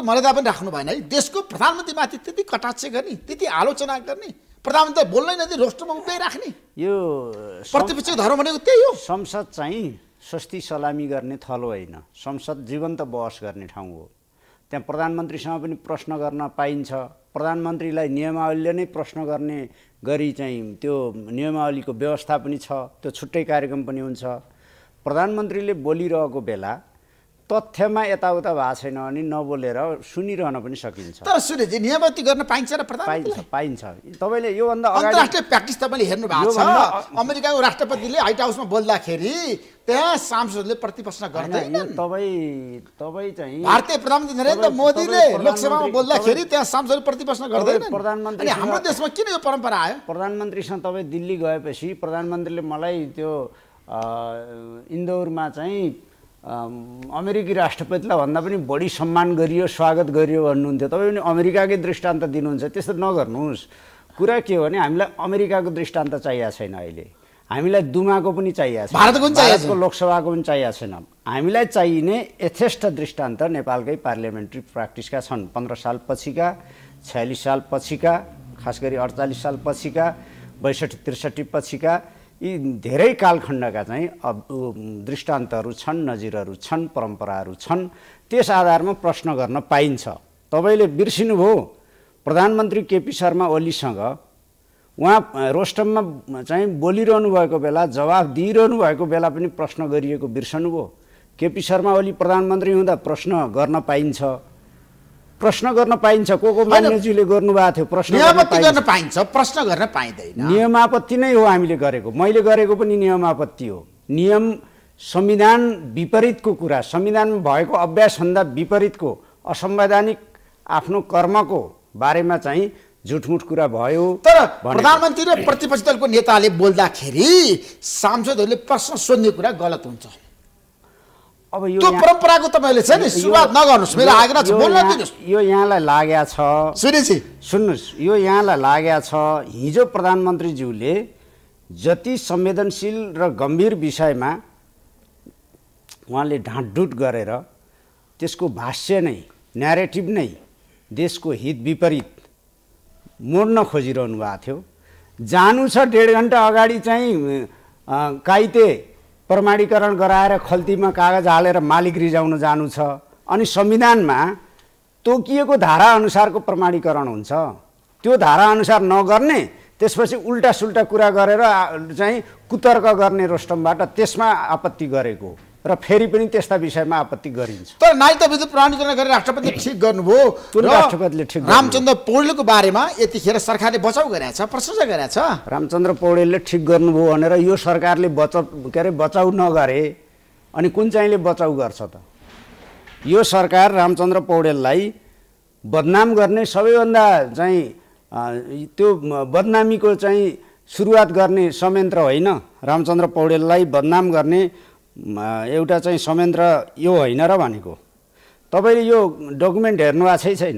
त्यो मर्यादा पनि राख्नु भएन है देशको प्रधानमन्त्रीमाथि त्यति कटाक्ष गर्ने त्यति आलोचना गर्ने प्रधानमन्त्री बोल्नै नदी रोस्टरमा राख्ने यो प्रतिपक्ष धर्म भनेको त्यही हो संसद चाहिँ स्वस्ति सलामी गर्ने थलो होइन संसद जीवन्त बहस गर्ने ठाउँ हो त्यहाँ प्रधानमन्त्रीसँग पनि प्रश्न गर्न पाइन्छ प्रधानमन्त्रीलाई नियमावलीले नै प्रश्न गर्ने गरी चाहिँ त्यो नियमावलीको व्यवस्था पनि छ त्यो छुट्टै कार्यक्रम पनि हुन्छ प्रधानमन्त्रीले बोलिरहेको बेला तथ्यमा यताउता भएको छैन भने नबोलेर सुनिरहन पनि सकिन्छ तर सुनेजी नियमति गर्न पाइन्छ र पाइन्छ पाइन्छ तपाईँले योभन्दा अन्तर्राष्ट्रिय प्र्याक्टिस तपाईँले हेर्नु भएको छ अमेरिकाको राष्ट्रपतिले हाइट हाउसमा बोल्दाखेरि त्यहाँ सांसदले प्रतिप्रश्न गर्दैन तपाईँ तपाईँ चाहिँ भारतीय प्रधानमन्त्री नरेन्द्र मोदीले लोकसभामा बोल्दाखेरि त्यहाँ सांसदले प्रतिप्रश्न गर्दैन प्रधानमन्त्री हाम्रो देशमा किन यो परम्परा आयो प्रधानमन्त्रीसँग तपाईँ दिल्ली गएपछि प्रधानमन्त्रीले मलाई त्यो इन्दौरमा चाहिँ अमेरिकी राष्ट्रपतिलाई भन्दा पनि बढी सम्मान गरियो स्वागत गरियो भन्नुहुन्थ्यो तपाईँ पनि अमेरिकाकै दृष्टान्त दिनुहुन्छ त्यस्तो नगर्नुहोस् कुरा के हो भने हामीलाई अमेरिकाको दृष्टान्त चाहिएको छैन अहिले हामीलाई दुमाको पनि चाहिएको छ भारतको चाहिएको लोकसभाको पनि चाहिएको छैन हामीलाई चाहिने यथेष्ट दृष्टान्त नेपालकै पार्लियामेन्ट्री प्र्याक्टिसका छन् पन्ध्र साल पछिका छयालिस साल पछिका खास गरी अडचालिस साल पछिका बैसठी त्रिसठी पछिका यी धेरै कालखण्डका चाहिँ दृष्टान्तहरू छन् नजिरहरू छन् परम्पराहरू छन् त्यस आधारमा प्रश्न गर्न पाइन्छ तपाईँले बिर्सिनुभयो प्रधानमन्त्री केपी शर्मा ओलीसँग उहाँ रोस्टममा चाहिँ बोलिरहनु भएको बेला जवाफ दिइरहनु भएको बेला पनि प्रश्न गरिएको बिर्सनुभयो केपी शर्मा ओली प्रधानमन्त्री हुँदा प्रश्न गर्न पाइन्छ प्रश्न गर्न पाइन्छ को को मान्यज्यूले गर्नुभएको थियो प्रश्न गर्न पाइन्छ प्रश्न गर्न पाइँदैन नियमापत्ति नै हो हामीले गरेको मैले गरेको पनि नियमापत्ति हो नियम संविधान विपरीतको कुरा संविधानमा भएको अभ्यासभन्दा विपरीतको असंवैधानिक आफ्नो कर्मको बारेमा चाहिँ झुटमुट कुरा भयो तर प्रधानमन्त्री र प्रतिपक्षी दलको नेताले बोल्दाखेरि सांसदहरूले प्रश्न सोध्ने कुरा गलत हुन्छ अब यो परम्पराको तपाईँले छ नि सुरुवात नगर्नुहोस् मेरो आग्रह छ बोल्न दिनुहोस् यो यहाँलाई लागेको छ सुनिजी सुन्नुहोस् यो यहाँलाई लागेको छ हिजो प्रधानमन्त्रीज्यूले जति संवेदनशील र गम्भीर विषयमा उहाँले ढाँटढुट गरेर त्यसको भाष्य नै न्यारेटिभ नै देशको हित विपरीत मोड्न खोजिरहनु भएको थियो जानु छ डेढ घन्टा अगाडि चाहिँ काइते प्रमाणीकरण गराएर खल्तीमा कागज हालेर मालिक रिजाउन जानु छ अनि संविधानमा तोकिएको धाराअनुसारको प्रमाणीकरण हुन्छ त्यो धाराअनुसार नगर्ने त्यसपछि उल्टा सुल्टा कुरा गरेर चाहिँ कुतर्क गर्ने रोस्टमबाट त्यसमा आपत्ति गरेको र फेरि पनि त्यस्ता विषयमा आपत्ति गरिन्छ तर नागरिकता विद्युत प्रमाणीकरण गरेर राष्ट्रपतिले ठिक गर्नुभयो राष्ट्रपतिले ठिक रामचन्द्र पौडेलको बारेमा यतिखेर सरकारले बचाउ गरेछ प्रशंसा छ रामचन्द्र पौडेलले ठिक गर्नुभयो भनेर यो सरकारले बचाउ के अरे बचाउ नगरे अनि कुन चाहिँले बचाउ गर्छ त यो सरकार रामचन्द्र पौडेललाई बदनाम गर्ने सबैभन्दा चाहिँ त्यो बदनामीको चाहिँ सुरुवात गर्ने संयन्त्र होइन रामचन्द्र पौडेललाई बदनाम गर्ने एउटा चाहिँ संयन्त्र यो होइन र भनेको तपाईँले यो डकुमेन्ट हेर्नु भएको छैन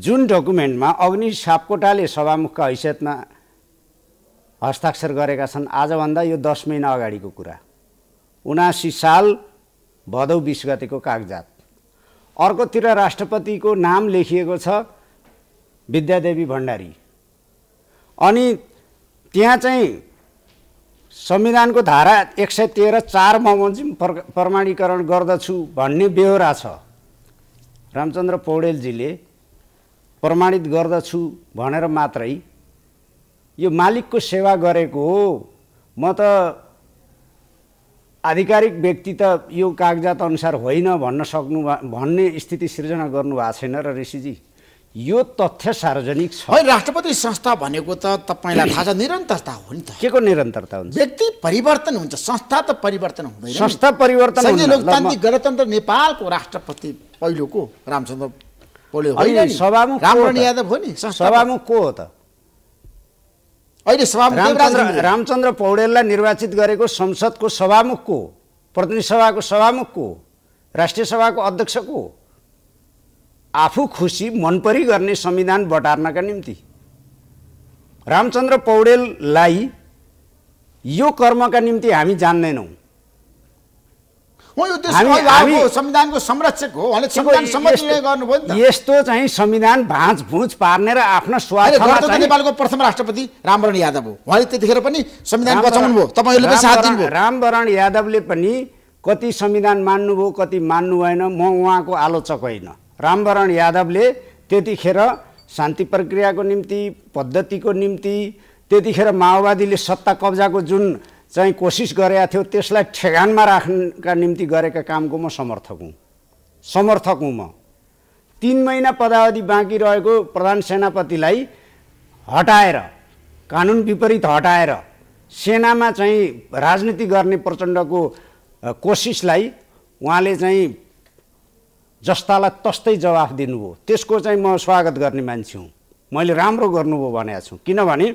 जुन डकुमेन्टमा अग्नि सापकोटाले सभामुखका हैसियतमा हस्ताक्षर गरेका छन् आजभन्दा यो दस महिना अगाडिको कुरा उनासी साल भदौ बिस गतेको कागजात अर्कोतिर राष्ट्रपतिको नाम लेखिएको छ विद्यादेवी भण्डारी अनि त्यहाँ चाहिँ संविधानको धारा एक सय तेह्र चारमा म चाहिँ प्रमाणीकरण गर्दछु भन्ने बेहोरा छ रामचन्द्र पौडेलजीले प्रमाणित गर्दछु भनेर मात्रै यो मालिकको सेवा गरेको हो म त आधिकारिक व्यक्ति त यो कागजात अनुसार होइन भन्न सक्नु भन्ने स्थिति सिर्जना गर्नुभएको छैन र ऋषिजी यो तथ्य सार्वजनिक छ राष्ट्रपति संस्था भनेको त तपाईँलाई थाहा छ निरन्तरता हो नि त के को निरन्तरता हुन्छ व्यक्ति परिवर्तन हुन्छ संस्था त परिवर्तन हुँदैन संस्था परिवर्तन लोकतान्त्रिक गणतन्त्र नेपालको राष्ट्रपति पहिलोको रामचन्द्र पौडेल होइन सभामुख यादव हो नि सभामुख को हो त अहिले सभामुख रामचन्द्र पौडेललाई निर्वाचित गरेको संसदको सभामुख को प्रतिनिधि सभाको को राष्ट्रिय सभाको अध्यक्षको आफू खुसी मनपरी गर्ने संविधान बटार्नका निम्ति रामचन्द्र पौडेललाई यो कर्मका निम्ति हामी जान्दैनौँ संविधानको संरक्षक हो यस्तो चाहिँ संविधान भाँच भुँच पार्ने र आफ्नो स्वार्थ नेपालको प्रथम राष्ट्रपति रामवरण यादव हो उहाँले त्यतिखेर पनि संविधान बचाउनु भयो तपाईँहरूले साथ दिनुभयो रामवरण यादवले पनि कति संविधान मान्नुभयो कति मान्नु भएन म उहाँको आलोचक होइन रामवरण यादवले त्यतिखेर शान्ति प्रक्रियाको निम्ति पद्धतिको निम्ति त्यतिखेर माओवादीले सत्ता कब्जाको जुन चाहिँ कोसिस गरेका थियो त्यसलाई ठेगानमा राख्नका निम्ति गरेका कामको म समर्थक हुँ समर्थक हुँ म तिन महिना पदावधि बाँकी रहेको प्रधान सेनापतिलाई हटाएर कानुन विपरीत हटाएर सेनामा चाहिँ राजनीति गर्ने प्रचण्डको कोसिसलाई उहाँले चाहिँ जस्तालाई तस्तै जवाफ दिनुभयो त्यसको चाहिँ म स्वागत गर्ने मान्छे हुँ मैले राम्रो गर्नुभयो भनेको छु किनभने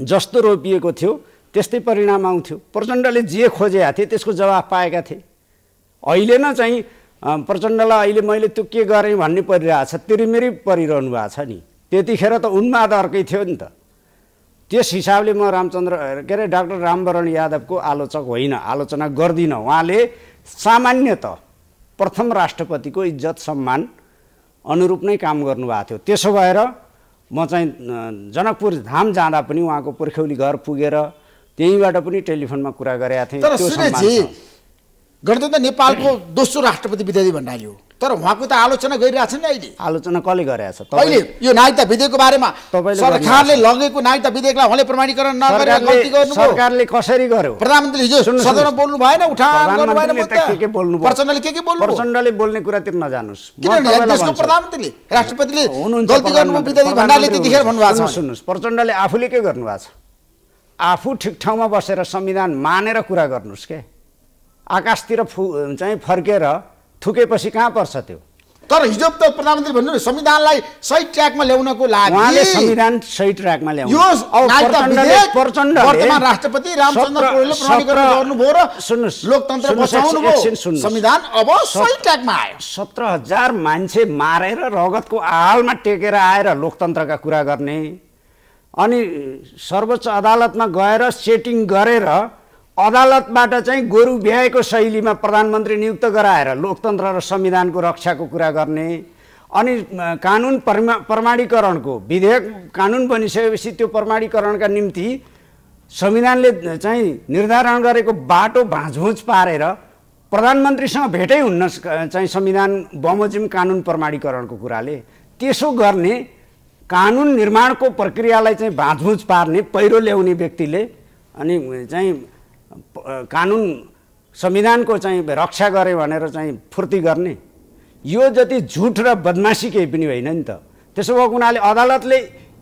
जस्तो रोपिएको थियो त्यस्तै परिणाम आउँथ्यो प्रचण्डले जे खोजेका थिए त्यसको जवाफ पाएका थिए अहिले न चाहिँ प्रचण्डलाई अहिले मैले त्यो के गरेँ भन्ने परिरहेछ तिरिमिरी परिरहनु भएको छ नि त्यतिखेर त उन्माद अर्कै थियो नि त त्यस हिसाबले म रामचन्द्र के अरे डाक्टर रामवरण यादवको आलोचक होइन आलोचना गर्दिनँ उहाँले सामान्यत प्रथम राष्ट्रपतिको इज्जत सम्मान अनुरूप नै काम गर्नुभएको थियो त्यसो भएर म चाहिँ जनकपुर धाम जाँदा पनि उहाँको पुर्ख्यौली घर पुगेर त्यहीँबाट पनि टेलिफोनमा कुरा गरेका थिएँ गणतन्त्र नेपालको दोस्रो राष्ट्रपति विद्यार्थी भण्डारी हो तर उहाँको त आलोचना गरिरहेछ नि अहिले आलोचना कसले गरेछ अहिले यो नागरिकता विधेयकको बारेमा सरकारले लगेको नागरिकता विधेयकलाई उहाँले प्रमाणीकरण नगरेर गल्ती गर्नु सरकारले कसरी गर्यो प्रधानमन्त्री हिजो सदनमा बोल्नु भएन उठान के के बोल्नु प्रचण्डले के के बोल्नु प्रचण्डले बोल्ने कुरातिर नजानुस् किनभने देशको प्रधानमन्त्रीले राष्ट्रपतिले गल्ती गर्नु विधेयक भण्डारले त्यतिखेर भन्नुभएको छ सुन्नुहोस् प्रचण्डले आफूले के गर्नुभएको छ आफू ठिक ठाउँमा बसेर संविधान मानेर कुरा गर्नुहोस् के आकाशतिर फु चाहिँ फर्केर थुकेपछि कहाँ पर्छ त्यो तर हिजो त प्रधानमन्त्री भन्नु संविधानलाई सही ट्र्याकमा ल्याउनको लागि उहाँले संविधान सही ट्र्याकमा ल्याउनु यो प्रचण्ड वर्तमान राष्ट्रपति रामचन्द्र पौडेलले प्रमाणीकरण गर्नुभयो र सुन्नुहोस् लोकतन्त्र बचाउनु भयो संविधान अब सही ट्र्याकमा आयो सत्र हजार मान्छे मारेर रगतको आहालमा टेकेर आएर लोकतन्त्रका कुरा गर्ने अनि सर्वोच्च अदालतमा गएर सेटिङ गरेर अदालतबाट चाहिँ गोरु भ्याएको शैलीमा प्रधानमन्त्री नियुक्त गराएर लोकतन्त्र र संविधानको रक्षाको कुरा गर्ने अनि कानुन प्रमा प्रमाणीकरणको विधेयक कानुन बनिसकेपछि त्यो प्रमाणीकरणका निम्ति संविधानले चाहिँ निर्धारण गरेको बाटो भाँझुँच पारेर प्रधानमन्त्रीसँग भेटै हुन्न चाहिँ संविधान बमोजिम कानुन प्रमाणीकरणको कुराले त्यसो गर्ने कानुन निर्माणको प्रक्रियालाई चाहिँ भाँचभुँच पार्ने पहिरो ल्याउने व्यक्तिले अनि चाहिँ कानुन संविधानको चाहिँ रक्षा गरे भनेर चाहिँ फुर्ती गर्ने यो जति झुट र बदमासी केही पनि होइन नि त त्यसो भएको हुनाले अदालतले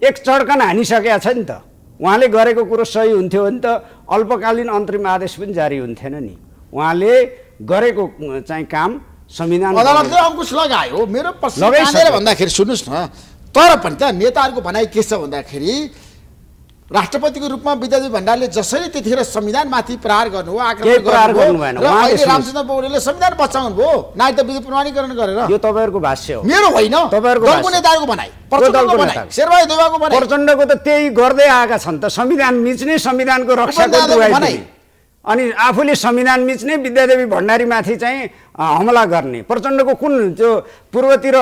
एक चड्कन हानिसकेका छ नि त उहाँले गरेको कुरो सही हुन्थ्यो भने त अल्पकालीन अन्तरिम आदेश पनि जारी हुन्थेन नि उहाँले गरेको चाहिँ काम संविधान अदालतले अङ्कुश लगायो मेरो भन्दाखेरि सुन्नुहोस् न तर पनि त नेताहरूको भनाइ के छ भन्दाखेरि राष्ट्रपतिको रूपमा विद्याजी भण्डारीले जसरी त्यतिखेर संविधानमाथि प्रहार गर्नुभयो आक्रमण रामचन्द्र पौडेलले संविधान बचाउनु भयो नागरिकता विधि प्रमाणीकरण गरेर यो तपाईँहरूको भाष्य हो मेरो होइन नेताहरूको भनाइ प्रचण्डको त त्यही गर्दै आएका छन् त संविधान मिच्ने संविधानको रक्षा अनि आफूले संविधान मिच्ने विद्यादेवी भण्डारीमाथि चाहिँ हमला गर्ने प्रचण्डको कुन त्यो पूर्वतिर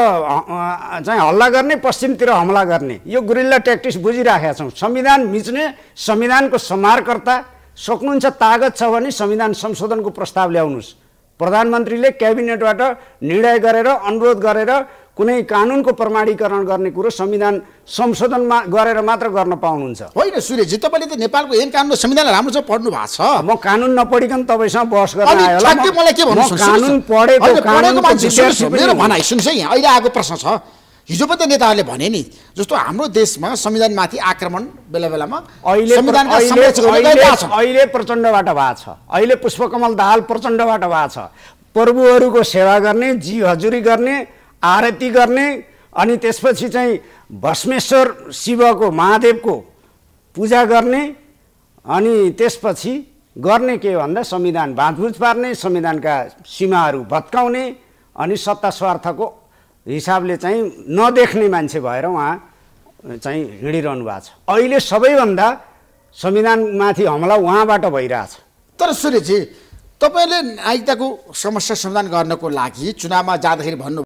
चाहिँ हल्ला गर्ने पश्चिमतिर हमला गर्ने यो गुरिल्ला ट्याक्टिस बुझिराखेका छौँ संविधान मिच्ने संविधानको समारकर्ता सक्नुहुन्छ तागत छ भने संविधान संशोधनको प्रस्ताव ल्याउनुहोस् प्रधानमन्त्रीले क्याबिनेटबाट निर्णय गरेर अनुरोध गरेर कुनै कानुनको प्रमाणीकरण गर्ने कुरो संविधान संशोधनमा गरेर मात्र गर्न पाउनुहुन्छ होइन सूर्यजी तपाईँले त नेपालको एन कानुन संविधान राम्रो छ पढ्नु भएको छ म कानुन नपढिकन तपाईँसँग बहस गर्न मलाई के भन्नु भनाइ सुन्छ अहिले आएको प्रश्न छ हिजो पनि नेताहरूले भने नि जस्तो हाम्रो देशमा संविधानमाथि आक्रमण बेला बेलामा अहिले प्रचण्डबाट भएको छ अहिले पुष्पकमल दाहाल प्रचण्डबाट भएको छ प्रभुहरूको सेवा गर्ने जी हजुरी गर्ने आरती गर्ने अनि त्यसपछि चाहिँ भस्मेश्वर शिवको महादेवको पूजा गर्ने अनि त्यसपछि गर्ने के भन्दा संविधान बाँधबुझ पार्ने संविधानका सीमाहरू भत्काउने अनि सत्ता स्वार्थको हिसाबले चाहिँ नदेख्ने मान्छे भएर उहाँ चाहिँ हिँडिरहनु भएको छ अहिले सबैभन्दा संविधानमाथि हमला उहाँबाट भइरहेछ तर सूर्यजी तपाईँले नागरिकताको समस्या समाधान गर्नको लागि चुनावमा जाँदाखेरि भन्नु